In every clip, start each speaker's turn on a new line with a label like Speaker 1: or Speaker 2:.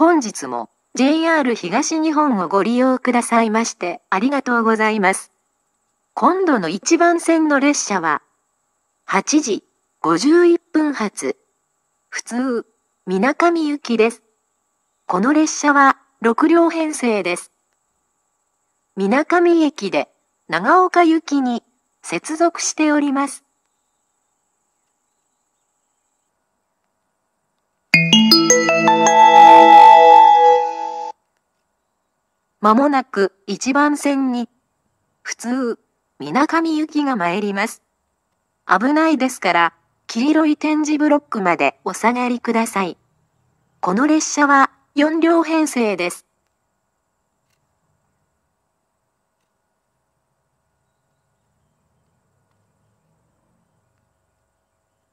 Speaker 1: 本日も JR 東日本をご利用くださいましてありがとうございます。今度の1番線の列車は、8時51分発、普通、みなかみ行きです。この列車は6両編成です。みなかみ駅で長岡行きに接続しております。まもなく一番線に、普通、みなかみ行きが参ります。危ないですから、黄色い点字ブロックまでお下がりください。この列車は4両編成です。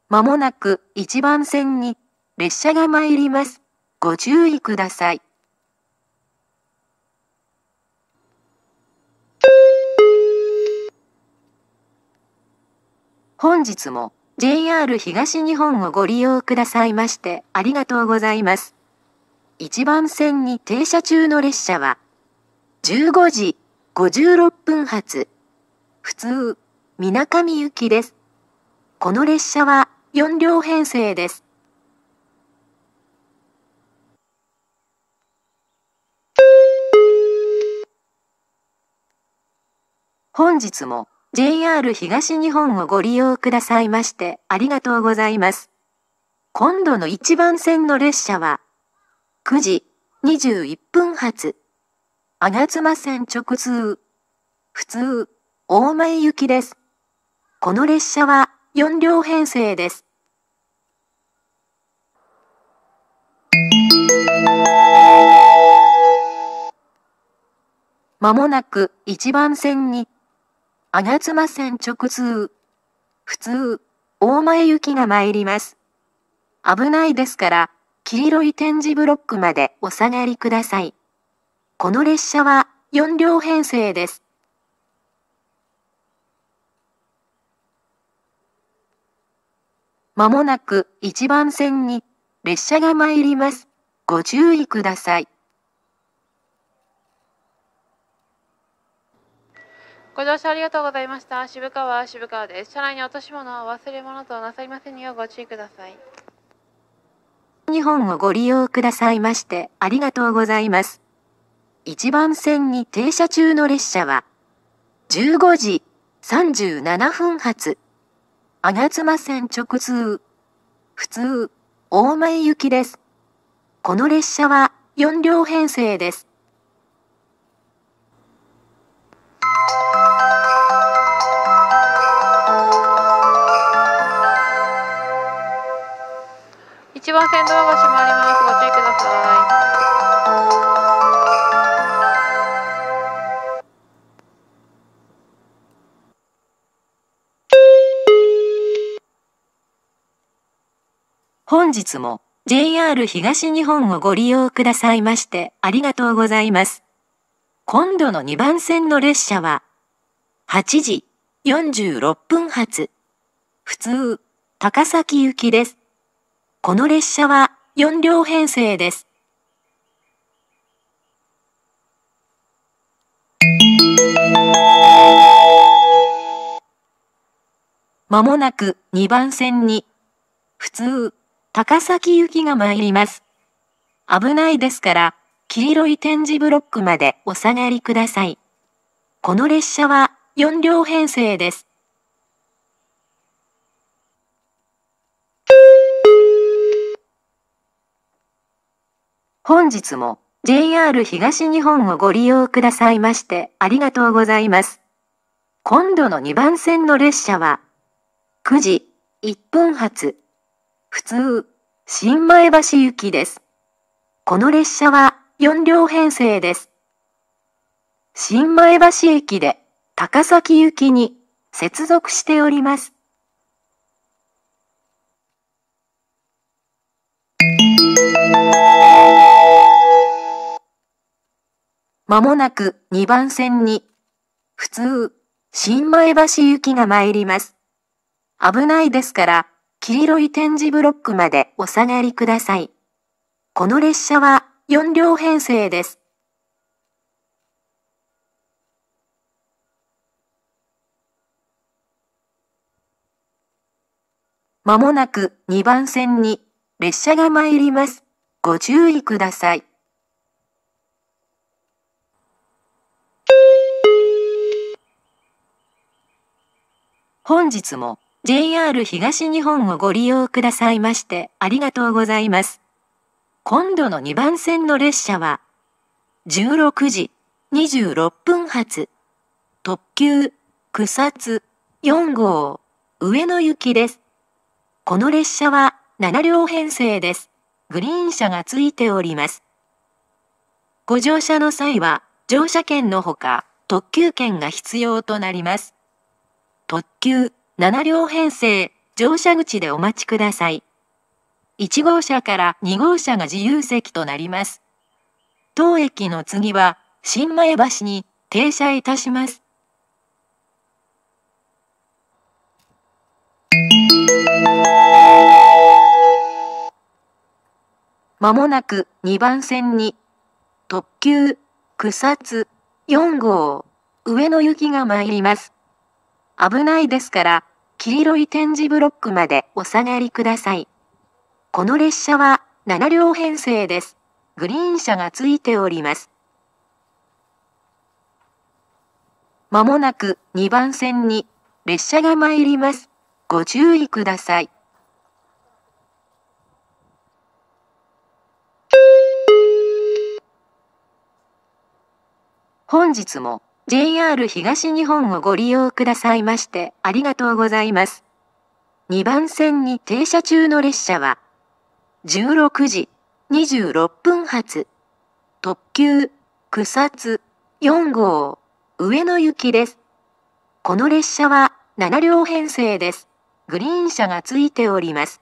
Speaker 1: まもなく一番線に列車が参ります。ご注意ください。本日も JR 東日本をご利用くださいましてありがとうございます。一番線に停車中の列車は、15時56分発、普通、みなかみ行きです。この列車は4両編成です。本日も JR 東日本をご利用くださいましてありがとうございます。今度の一番線の列車は、9時21分発、吾妻線直通、普通、大前行きです。この列車は4両編成です。まもなく一番線に吾妻線直通。普通、大前行きが参ります。危ないですから、黄色い点字ブロックまでお下がりください。この列車は4両編成です。まもなく1番線に列車が参ります。ご注意ください。ご乗車ありがとうございました。渋川渋川です。車内に落とし物は忘れ物となさりませんようご注意ください。日本をご利用くださいましてありがとうございます。1番線に停車中の列車は、15時37分発、吾妻線直通、普通、大前行きです。この列車は4両編成です。番線ドアが閉まります。ご注意ください。本日も JR 東日本をご利用くださいましてありがとうございます。今度の2番線の列車は8時46分発普通高崎行きです。この列車は4両編成です。まもなく2番線に、普通、高崎行きが参ります。危ないですから、黄色い点字ブロックまでお下がりください。この列車は4両編成です。本日も JR 東日本をご利用くださいましてありがとうございます。今度の2番線の列車は、9時1分発、普通、新前橋行きです。この列車は4両編成です。新前橋駅で高崎行きに接続しております。まもなく2番線に、普通、新前橋行きが参ります。危ないですから、黄色い点字ブロックまでお下がりください。この列車は4両編成です。まもなく2番線に列車が参ります。ご注意ください。本日も JR 東日本をご利用くださいましてありがとうございます。今度の2番線の列車は16時26分発特急草津4号上野行きです。この列車は7両編成です。グリーン車がついております。ご乗車の際は乗車券のほか特急券が必要となります。特急7両編成乗車口でお待ちください。1号車から2号車が自由席となります。当駅の次は新前橋に停車いたします。まもなく2番線に特急草津4号上野行きが参ります。危ないですから、黄色い点字ブロックまでお下がりください。この列車は7両編成です。グリーン車がついております。まもなく2番線に列車が参ります。ご注意ください。本日も JR 東日本をご利用くださいましてありがとうございます。2番線に停車中の列車は、16時26分発、特急、草津、4号、上野行きです。この列車は7両編成です。グリーン車がついております。